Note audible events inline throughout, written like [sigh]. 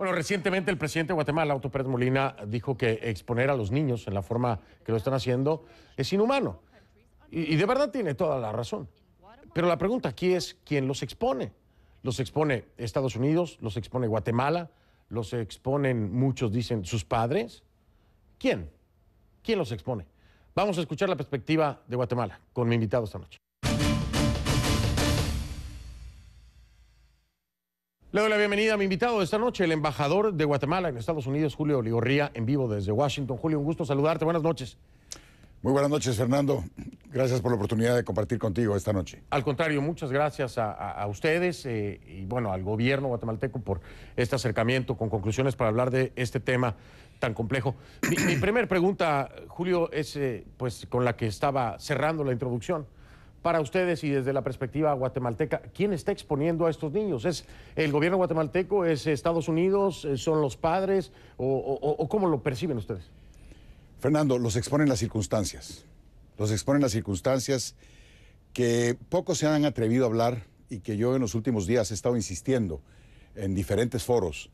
Bueno, recientemente el presidente de Guatemala, Otto Pérez Molina, dijo que exponer a los niños en la forma que lo están haciendo es inhumano. Y, y de verdad tiene toda la razón. Pero la pregunta aquí es, ¿quién los expone? Los expone Estados Unidos, los expone Guatemala, los exponen, muchos dicen, sus padres. ¿Quién? ¿Quién los expone? Vamos a escuchar la perspectiva de Guatemala con mi invitado esta noche. Le doy la bienvenida a mi invitado de esta noche, el embajador de Guatemala en Estados Unidos, Julio Olivorría, en vivo desde Washington. Julio, un gusto saludarte. Buenas noches. Muy buenas noches, Fernando. Gracias por la oportunidad de compartir contigo esta noche. Al contrario, muchas gracias a, ustedes eh, y bueno, al gobierno guatemalteco por este acercamiento con conclusiones para hablar de este tema tan complejo. Mi, primera [clears throat] primer pregunta, Julio, es eh, pues con la que estaba cerrando la introducción para ustedes y desde la perspectiva guatemalteca, ¿quién está exponiendo a estos niños? ¿Es el gobierno guatemalteco? ¿Es Estados Unidos? ¿Son los padres? ¿O, cómo lo perciben ustedes? Fernando, los exponen las circunstancias. Los exponen las circunstancias que pocos se han atrevido a hablar y que yo en los últimos días he estado insistiendo en diferentes foros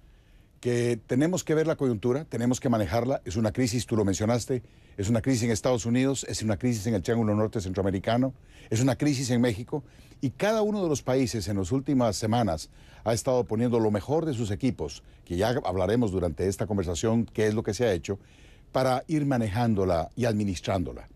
que tenemos que ver la coyuntura, tenemos que manejarla. Es una crisis, tú lo mencionaste, es una crisis en Estados Unidos, es una crisis en el Triángulo Norte Centroamericano, es una crisis en México. Y cada uno de los países en las últimas semanas ha estado poniendo lo mejor de sus equipos, que ya hablaremos durante esta conversación qué es lo que se ha hecho, para ir manejándola y administrándola.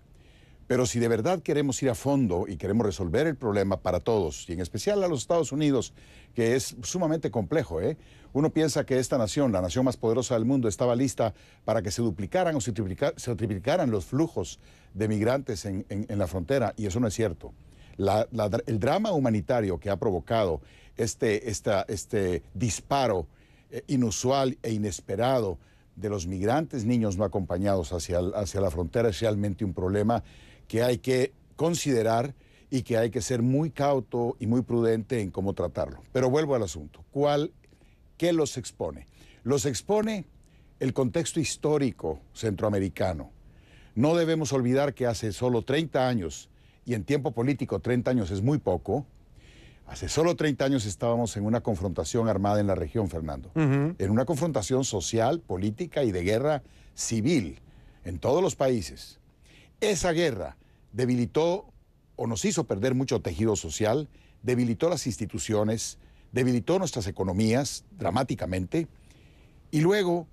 Pero si de verdad queremos ir a fondo y queremos resolver el problema para todos, y en especial a los Estados Unidos, que es sumamente complejo, ¿eh? uno piensa que esta nación, la nación más poderosa del mundo, estaba lista para que se duplicaran o se, triplicaran los flujos de migrantes en, la frontera, y eso no es cierto. el drama humanitario que ha provocado este, este disparo eh, inusual e inesperado de los migrantes niños no acompañados hacia, hacia la frontera es realmente un problema que hay que considerar y que hay que ser muy cauto y muy prudente en cómo tratarlo. Pero vuelvo al asunto. ¿Cuál, ¿Qué los expone? Los expone el contexto histórico centroamericano. No debemos olvidar que hace solo 30 años, y en tiempo político 30 años es muy poco, hace solo 30 años estábamos en una confrontación armada en la región, Fernando, en una confrontación social, política y de guerra civil en todos los países. Esa guerra debilitó o nos hizo perder mucho tejido social, debilitó las instituciones, debilitó nuestras economías dramáticamente y luego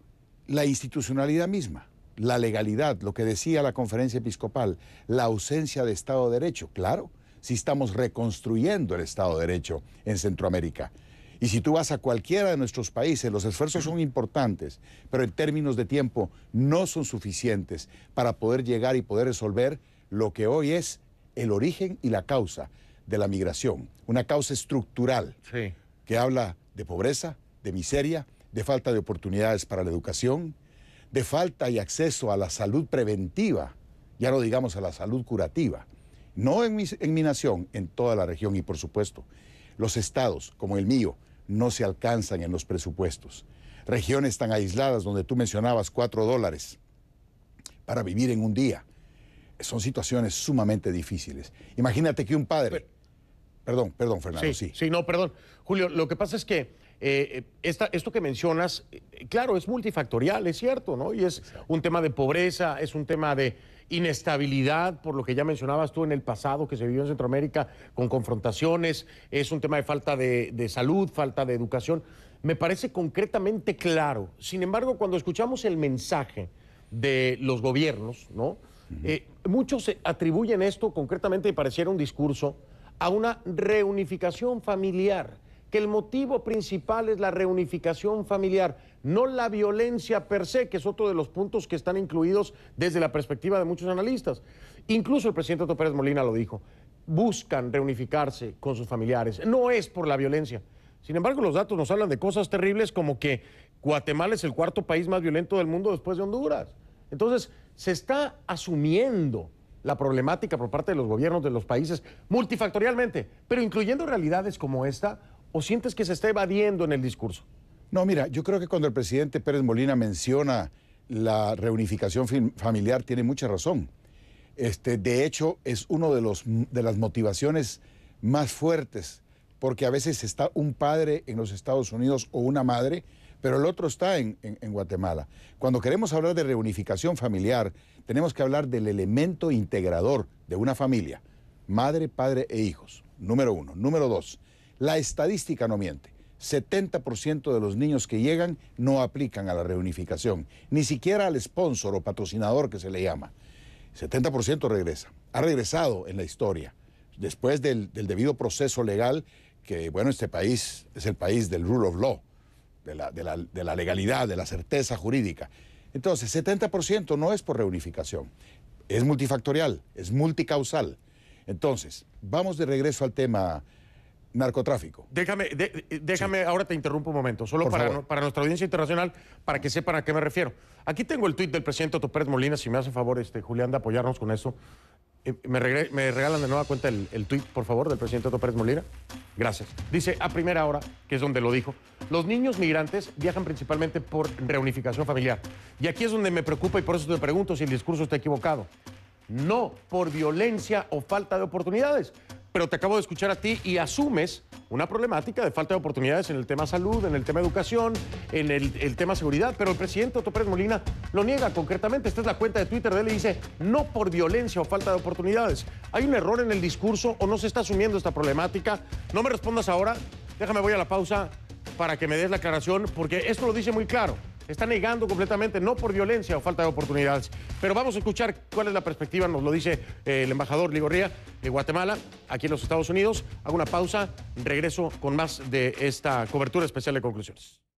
la institucionalidad misma, la legalidad, lo que decía la conferencia episcopal, la ausencia de Estado de Derecho, claro, si estamos reconstruyendo el Estado de Derecho en Centroamérica. Y si tú vas a cualquiera de nuestros países, los esfuerzos son importantes, pero en términos de tiempo no son suficientes para poder llegar y poder resolver lo que hoy es el origen y la causa de la migración. Una causa estructural que habla de pobreza, de miseria, de falta de oportunidades para la educación, de falta y acceso a la salud preventiva, ya no digamos a la salud curativa. No en en mi nación, en toda la región y por supuesto los estados como el mío, no se alcanzan en los presupuestos. Regiones tan aisladas donde tú mencionabas cuatro dólares para vivir en un día. Son situaciones sumamente difíciles. Imagínate que un padre... perdón, perdón, Fernando, sí. Sí, no, perdón. Julio, lo que pasa es que eh, eh, esto que mencionas, eh, claro, es multifactorial, es cierto, ¿no? Y es un tema de pobreza, es un tema de inestabilidad, por lo que ya mencionabas tú en el pasado que se vivió en Centroamérica con confrontaciones, es un tema de falta de, salud, falta de educación. Me parece concretamente claro. Sin embargo, cuando escuchamos el mensaje de los gobiernos, ¿no? muchos atribuyen esto concretamente, y pareciera un discurso, a una reunificación familiar que el motivo principal es la reunificación familiar, no la violencia per se, que es otro de los puntos que están incluidos desde la perspectiva de muchos analistas. Incluso el presidente Otto Pérez Molina lo dijo, buscan reunificarse con sus familiares, no es por la violencia. Sin embargo, los datos nos hablan de cosas terribles como que Guatemala es el cuarto país más violento del mundo después de Honduras. Entonces, se está asumiendo la problemática por parte de los gobiernos de los países multifactorialmente, pero incluyendo realidades como esta o sientes que se está evadiendo en el discurso? No, mira, yo creo que cuando el presidente Pérez Molina menciona la reunificación familiar, tiene mucha razón. Este, de hecho, es una de, de las motivaciones más fuertes, porque a veces está un padre en los Estados Unidos o una madre, pero el otro está en, en Guatemala. Cuando queremos hablar de reunificación familiar, tenemos que hablar del elemento integrador de una familia, madre, padre e hijos, número uno. Número dos, la estadística no miente. 70% de los niños que llegan no aplican a la reunificación, ni siquiera al sponsor o patrocinador que se le llama. 70% regresa. Ha regresado en la historia, después del, debido proceso legal, que bueno, este país es el país del rule of law, de la, de la legalidad, de la certeza jurídica. Entonces, 70% no es por reunificación, es multifactorial, es multicausal. Entonces, vamos de regreso al tema, narcotráfico. Déjame, déjame ahora te interrumpo un momento, solo para, para, nuestra audiencia internacional, para que sepan a qué me refiero. Aquí tengo el tuit del presidente Otto Pérez Molina, si me hace favor, este, Julián, de apoyarnos con eso. Eh, me, regalan de nueva cuenta el, tweet tuit, por favor, del presidente Otto Molina. Gracias. Dice, a primera hora, que es donde lo dijo, los niños migrantes viajan principalmente por reunificación familiar. Y aquí es donde me preocupa y por eso te pregunto si el discurso está equivocado no por violencia o falta de oportunidades, pero te acabo de escuchar a ti y asumes una problemática de falta de oportunidades en el tema salud, en el tema educación, en el, tema seguridad, pero el presidente Otto Pérez Molina lo niega concretamente. Esta es la cuenta de Twitter de él y dice, no por violencia o falta de oportunidades. ¿Hay un error en el discurso o no se está asumiendo esta problemática? No me respondas ahora, déjame voy a la pausa para que me des la aclaración, porque esto lo dice muy claro está negando completamente, no por violencia o falta de oportunidades. Pero vamos a escuchar cuál es la perspectiva, nos lo dice eh, el embajador Ligorría de Guatemala, aquí en los Estados Unidos. Hago una pausa, regreso con más de esta cobertura especial de conclusiones.